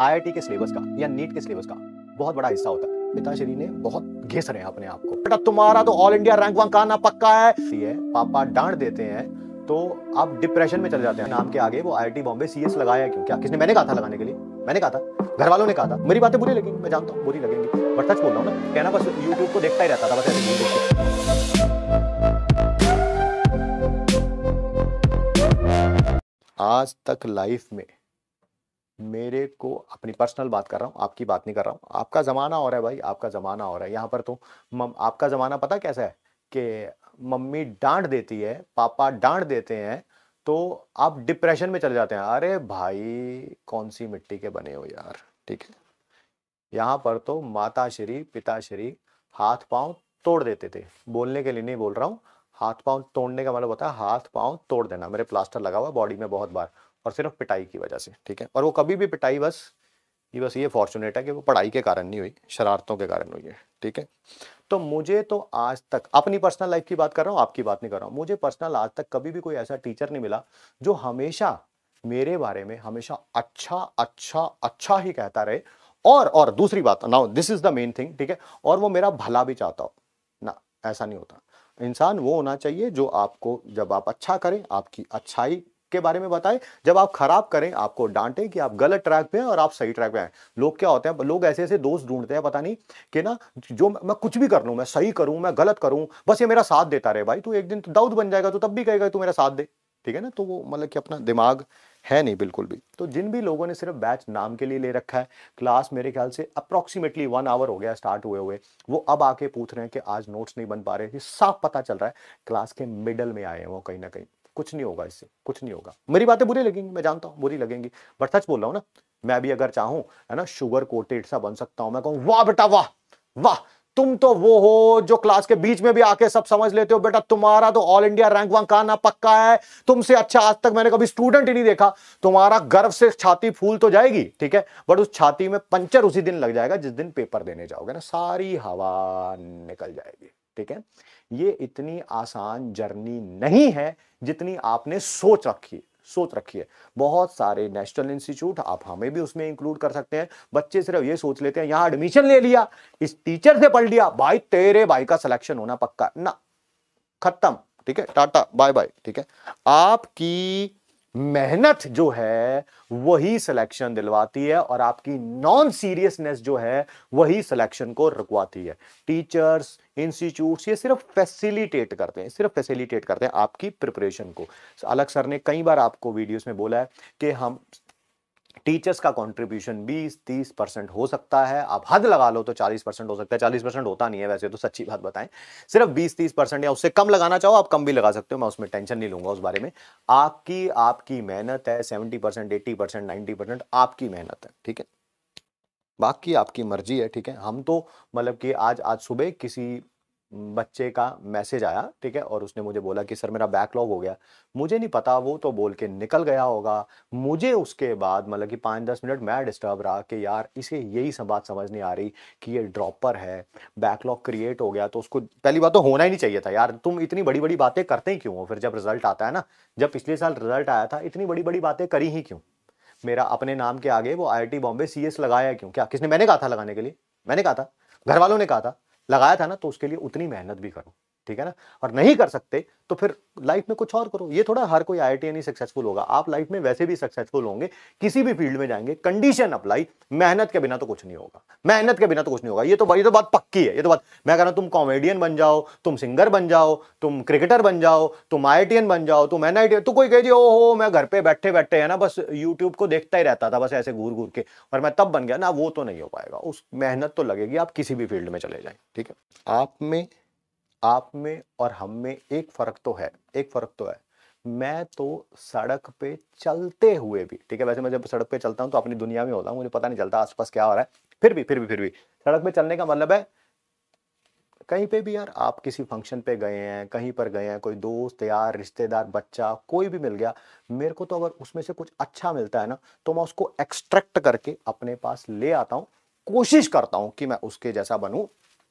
IIT के syllabus का या नीट के सिलेबस का बहुत बड़ा हिस्सा होता है पिताश्री ने बहुत घेस रहे हैं अपने आप को बेटा तुम्हारा तो ऑल इंडिया रैंक वन का ना पक्का है ये पापा डांट देते हैं तो आप डिप्रेशन में चले जाते हैं नाम के आगे वो आई बॉम्बे सी लगाया क्यों क्या किसने मैंने कहा था लगाने के लिए मैंने कहा था घर वालों ने कहा था मेरी बातें बुरी लगी मैं जानता हूँ बुरी लगेंगी बट सच बोल रहा हूँ ना कहना बस यूट्यूब को देखता ही रहता था बस ऐसे आज तक लाइफ में मेरे को अपनी पर्सनल बात कर रहा हूँ आपकी बात नहीं कर रहा हूँ आपका ज़माना हो रहा है भाई आपका ज़माना हो रहा है यहाँ पर तो मम आपका ज़माना पता कैसा है कि मम्मी डांट देती है पापा डांट देते हैं तो आप डिप्रेशन में चले जाते हैं अरे भाई कौन सी मिट्टी के बने हो यार ठीक है यहाँ पर तो माता श्री पिता श्री हाथ पांव तोड़ देते थे बोलने के लिए नहीं बोल रहा हूँ हाथ पांव तोड़ने का मतलब होता है हाथ पांव तोड़ देना मेरे प्लास्टर लगा हुआ बॉडी में बहुत बार और सिर्फ पिटाई की वजह से ठीक है और वो कभी भी पिटाई बस ये बस ये फॉर्चुनेट है कि वो पढ़ाई के कारण नहीं हुई शरारतों के कारण हुई है ठीक है तो मुझे तो आज तक अपनी पर्सनल लाइफ की बात कर रहा हूँ आपकी बात नहीं कर रहा हूँ मुझे पर्सनल आज तक कभी भी कोई ऐसा टीचर नहीं मिला जो हमेशा मेरे बारे में हमेशा अच्छा अच्छा अच्छा ही कहता रहे और और दूसरी बात now this is the main thing ठीक है और वो मेरा भला भी चाहता हो ना ऐसा नहीं होता इंसान वो होना चाहिए जो आपको जब आप अच्छा करें आपकी अच्छाई के बारे में बताएं जब आप खराब करें आपको डांटें कि आप गलत ट्रैक पे हैं और आप सही ट्रैक पे हैं लोग क्या होते हैं लोग ऐसे ऐसे दोस्त ढूंढते हैं पता नहीं कि ना जो मैं कुछ भी कर लूँ मैं सही करूँ मैं गलत करूँ बस ये मेरा साथ देता रहे भाई तू एक दिन दाऊद बन जाएगा तो तब भी कहेगा तू मेरा साथ दे ठीक है ना तो वो मतलब कि अपना दिमाग है नहीं बिल्कुल भी तो जिन भी लोगों ने सिर्फ बैच नाम के लिए ले रखा है क्लास मेरे ख्याल से अप्रॉक्सीमेटली वन आवर हो गया स्टार्ट हुए हुए वो अब आके पूछ रहे हैं कि आज नोट्स नहीं बन पा रहे साफ पता चल रहा है क्लास के मिडल में आए हैं वो कहीं ना कहीं कुछ नहीं होगा इससे कुछ नहीं होगा मेरी बातें बुरी लगेंगी मैं जानता हूँ बुरी लगेंगी बट सच बोल रहा हूँ ना मैं भी अगर चाहूँ है ना शुगर कोटेड सा बन सकता हूँ मैं कहूँ वाह बेटा वाह वाह तुम तो वो हो जो क्लास के बीच में भी आके सब समझ लेते हो बेटा तुम्हारा तो ऑल इंडिया रैंक का ना पक्का है तुमसे अच्छा आज तक मैंने कभी स्टूडेंट ही नहीं देखा तुम्हारा गर्व से छाती फूल तो जाएगी ठीक है बट उस छाती में पंचर उसी दिन लग जाएगा जिस दिन पेपर देने जाओगे ना सारी हवा निकल जाएगी ठीक है ये इतनी आसान जर्नी नहीं है जितनी आपने सोच रखी है सोच रखिए बहुत सारे नेशनल इंस्टीट्यूट आप हमें भी उसमें इंक्लूड कर सकते हैं बच्चे सिर्फ ये सोच लेते हैं यहां एडमिशन ले लिया इस टीचर से पढ़ लिया भाई तेरे भाई का सिलेक्शन होना पक्का ना खत्म ठीक है टाटा बाय बाय ठीक है आपकी मेहनत जो है वही सिलेक्शन दिलवाती है और आपकी नॉन सीरियसनेस जो है वही सिलेक्शन को रुकवाती है टीचर्स इंस्टीट्यूट्स ये सिर्फ फैसिलिटेट करते हैं सिर्फ फैसिलिटेट करते हैं आपकी प्रिपरेशन को अलग सर ने कई बार आपको वीडियोस में बोला है कि हम टीचर्स का कंट्रीब्यूशन 20-30 परसेंट हो सकता है आप हद लगा लो तो 40 परसेंट हो सकता है 40 परसेंट होता नहीं है वैसे तो सच्ची बात बताएं सिर्फ 20-30 परसेंट या उससे कम लगाना चाहो आप कम भी लगा सकते हो मैं उसमें टेंशन नहीं लूंगा उस बारे में आपकी आपकी मेहनत है 70 percent eighty percent ninety percent आपकी मेहनत है ठीक है बाकी आपकी मर्जी है ठीक है हम तो मतलब कि आज आज सुबह किसी बच्चे का मैसेज आया ठीक है और उसने मुझे बोला कि सर मेरा बैकलॉग हो गया मुझे नहीं पता वो तो बोल के निकल गया होगा मुझे उसके बाद मतलब कि पाँच दस मिनट मैं डिस्टर्ब रहा कि यार इसे यही सब बात समझ नहीं आ रही कि ये ड्रॉपर है बैकलॉग क्रिएट हो गया तो उसको पहली बात तो होना ही नहीं चाहिए था यार तुम इतनी बड़ी बड़ी बातें करते ही क्यों हो फिर जब रिजल्ट आता है ना जब पिछले साल रिजल्ट आया था इतनी बड़ी बड़ी बातें करी ही क्यों मेरा अपने नाम के आगे वो आई बॉम्बे सी लगाया क्यों क्या किसने मैंने कहा था लगाने के लिए मैंने कहा था घर वालों ने कहा था लगाया था ना तो उसके लिए उतनी मेहनत भी करो ठीक है ना और नहीं कर सकते तो फिर लाइफ में कुछ और करो ये थोड़ा हर कोई आई नहीं सक्सेसफुल होगा आप लाइफ में वैसे भी सक्सेसफुल होंगे किसी भी फील्ड में जाएंगे कंडीशन अप्लाई मेहनत के बिना तो कुछ नहीं होगा मेहनत के बिना तो कुछ नहीं होगा ये तो ये तो बात पक्की है ये तो बात मैं कह रहा हूँ तुम कॉमेडियन बन जाओ तुम सिंगर बन जाओ तुम क्रिकेटर बन जाओ तुम आई बन जाओ तुम एन आई तो कोई कह ओ हो मैं घर पर बैठे बैठे है ना बस यूट्यूब को देखता ही रहता था बस ऐसे घूर घूर के और मैं तब बन गया ना वो तो नहीं हो पाएगा उस मेहनत तो लगेगी आप किसी भी फील्ड में चले जाए ठीक है आप में आप में और हम में एक फ़र्क तो है एक फ़र्क तो है मैं तो सड़क पे चलते हुए भी ठीक है वैसे मैं जब सड़क पे चलता हूँ तो अपनी दुनिया में होता हूँ मुझे पता नहीं चलता आसपास क्या हो रहा है फिर भी फिर भी फिर भी सड़क पे चलने का मतलब है कहीं पे भी यार आप किसी फंक्शन पे गए हैं कहीं पर गए हैं कोई दोस्त यार रिश्तेदार बच्चा कोई भी मिल गया मेरे को तो अगर उसमें से कुछ अच्छा मिलता है ना तो मैं उसको एक्सट्रैक्ट करके अपने पास ले आता हूँ कोशिश करता हूँ कि मैं उसके जैसा बनूँ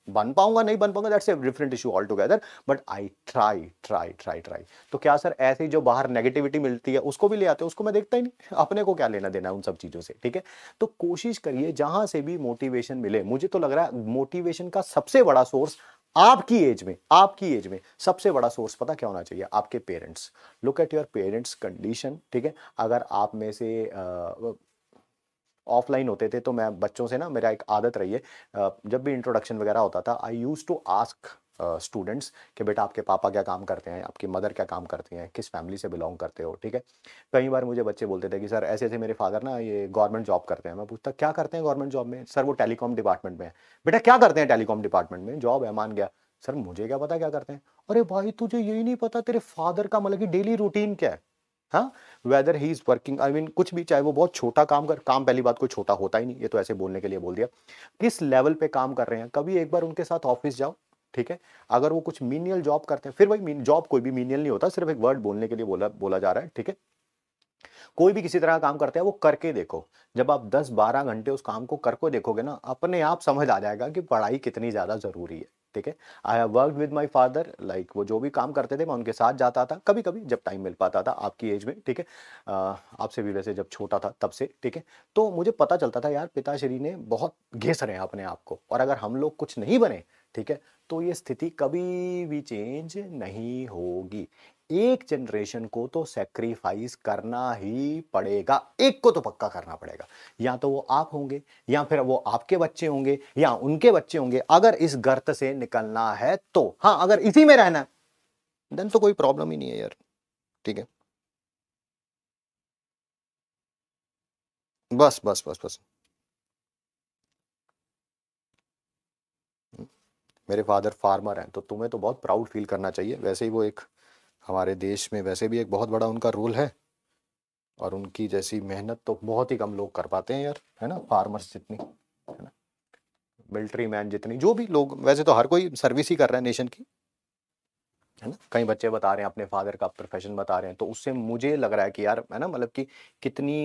बन पाऊंगा नहीं बन पाऊंगा that's a different issue all together but I try try try try तो क्या सर ऐसी जो बाहर नेगेटिविटी मिलती है उसको भी ले आते हैं उसको मैं देखता ही नहीं अपने को क्या लेना देना है उन सब चीज़ों से ठीक है तो कोशिश करिए जहां से भी मोटिवेशन मिले मुझे तो लग रहा है मोटिवेशन का सबसे बड़ा सोर्स आपकी एज में आपकी एज में सबसे बड़ा सोर्स पता क्या होना चाहिए आपके parents look at your parents condition ठीक है अगर आप में से आ, ऑफलाइन होते थे तो मैं बच्चों से ना मेरा एक आदत रही है जब भी इंट्रोडक्शन वगैरह होता था I use to ask students कि बेटा आपके पापा क्या काम करते हैं आपकी मदर क्या काम करती हैं किस फैमिली से बिलोंग करते हो ठीक है कई बार मुझे बच्चे बोलते थे कि सर ऐसे ऐसे मेरे फादर ना ये गवर्नमेंट जॉब करते हैं मैं पूछता क्या करते हैं गवर्नमेंट जॉब में सर वो टेलीकॉम डिपार्टमेंट में है बेटा क्या करते हैं टेलीकॉम डिपार्टमेंट में जॉब है मान गया सर मुझे क्या पता क्या करते हैं अरे भाई तुझे यही नहीं पता तेरे फादर का मतलब कि डेली रूटीन क्या है हाँ whether he is working I mean कुछ भी चाहे वो बहुत छोटा काम कर काम पहली बात कोई छोटा होता ही नहीं ये तो ऐसे बोलने के लिए बोल दिया किस लेवल पे काम कर रहे हैं कभी एक बार उनके साथ ऑफिस जाओ ठीक है अगर वो कुछ मीनियल जॉब करते हैं फिर भाई जॉब कोई भी मीनियल नहीं होता सिर्फ एक वर्ड बोलने के लिए बोला बोला जा रहा है ठीक है कोई भी किसी तरह का काम करते हैं वो करके देखो जब आप 10-12 घंटे उस काम को करके देखोगे ना अपने आप समझ आ जाएगा कि पढ़ाई कितनी ज़्यादा ज़रूरी है ठीक है I have work with my father like वो जो भी काम करते थे मैं उनके साथ जाता था कभी कभी जब टाइम मिल पाता था आपकी एज में ठीक है आपसे भी वैसे जब छोटा था तब से ठीक है तो मुझे पता चलता था यार पिताश्री ने बहुत घेस रहे हैं अपने आप को और अगर हम लोग कुछ नहीं बने ठीक है तो ये स्थिति कभी भी चेंज नहीं होगी एक जनरेशन को तो सेक्रीफाइस करना ही पड़ेगा एक को तो पक्का करना पड़ेगा या तो वो आप होंगे या फिर वो आपके बच्चे होंगे या उनके बच्चे होंगे अगर इस गर्त से निकलना है तो हाँ अगर इसी में रहना देन तो कोई प्रॉब्लम ही नहीं है यार ठीक है बस बस बस बस मेरे फादर फार्मर हैं तो तुम्हें तो बहुत प्राउड फील करना चाहिए वैसे ही वो एक हमारे देश में वैसे भी एक बहुत बड़ा उनका रोल है और उनकी जैसी मेहनत तो बहुत ही कम लोग कर पाते हैं यार है ना फार्मर्स जितनी है ना मिलिट्री मैन जितनी जो भी लोग वैसे तो हर कोई सर्विस ही कर रहा है नेशन की है ना कई बच्चे बता रहे हैं अपने फादर का प्रोफेशन बता रहे हैं तो उससे मुझे लग रहा है कि यार है ना मतलब कि कितनी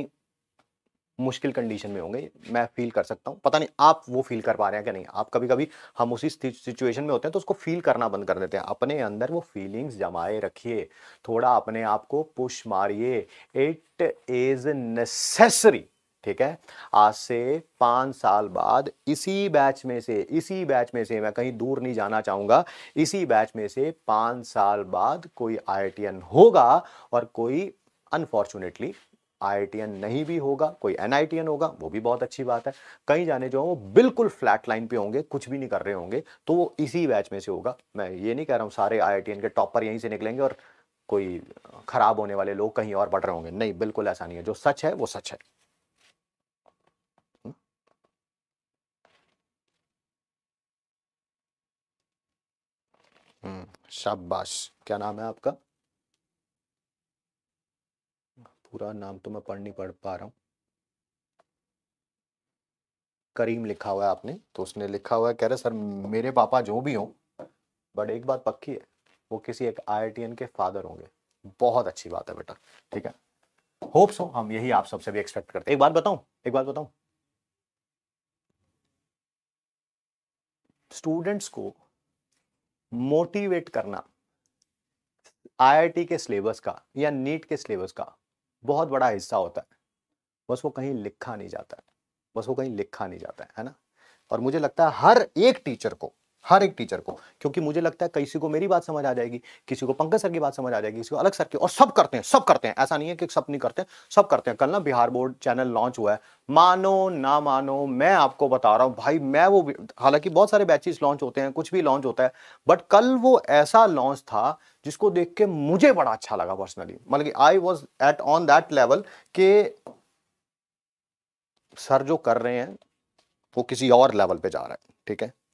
मुश्किल कंडीशन में होंगे मैं फील कर सकता हूँ पता नहीं आप वो फील कर पा रहे हैं कि नहीं आप कभी कभी हम उसी सिचुएशन में होते हैं तो उसको फील करना बंद कर देते हैं अपने अंदर वो फीलिंग्स जमाए रखिए थोड़ा अपने आप को पुश मारिए इट इज़ नेसेसरी ठीक है आज से पाँच साल बाद इसी बैच में से इसी बैच में से मैं कहीं दूर नहीं जाना चाहूँगा इसी बैच में से पाँच साल बाद कोई आई होगा और कोई अनफॉर्चुनेटली आई नहीं भी होगा कोई एन होगा वो भी बहुत अच्छी बात है कहीं जाने जो हैं वो बिल्कुल फ्लैट लाइन पे होंगे कुछ भी नहीं कर रहे होंगे तो वो इसी बैच में से होगा मैं ये नहीं कह रहा हूँ सारे आई के टॉपर यहीं से निकलेंगे और कोई खराब होने वाले लोग कहीं और बढ़ रहे होंगे नहीं बिल्कुल ऐसा नहीं है जो सच है वो सच है हम्म? हम्म, शाबाश क्या नाम है आपका पूरा नाम तो मैं पढ़ नहीं पढ़ पा रहा हूँ करीम लिखा हुआ है आपने तो उसने लिखा हुआ है कह रहे सर मेरे पापा जो भी हों बट एक बात पक्की है वो किसी एक आई के फादर होंगे बहुत अच्छी बात है बेटा ठीक है होप्स हो हम यही आप सबसे भी एक्सपेक्ट करते एक बात बताऊं एक बात बताऊं स्टूडेंट्स को मोटिवेट करना आईआईटी के सिलेबस का या नीट के सिलेबस का बहुत बड़ा हिस्सा होता है बस वो कहीं लिखा नहीं जाता है बस वो कहीं लिखा नहीं जाता है है ना और मुझे लगता है हर एक टीचर को हर एक टीचर को क्योंकि मुझे लगता है किसी को मेरी बात समझ आ जाएगी किसी को पंकज सर की बात समझ आ जाएगी किसी को अलग सर की और सब करते हैं सब करते हैं ऐसा नहीं है कि सब नहीं करते सब करते हैं कल ना बिहार बोर्ड चैनल लॉन्च हुआ है मानो ना मानो मैं आपको बता रहा हूँ भाई मैं वो हालांकि बहुत सारे बैचेस लॉन्च होते हैं कुछ भी लॉन्च होता है बट कल वो ऐसा लॉन्च था जिसको देख के मुझे बड़ा अच्छा लगा पर्सनली मतलब कि I was at on that level के सर जो कर रहे हैं वो किसी और लेवल पे जा रहा है ठीक है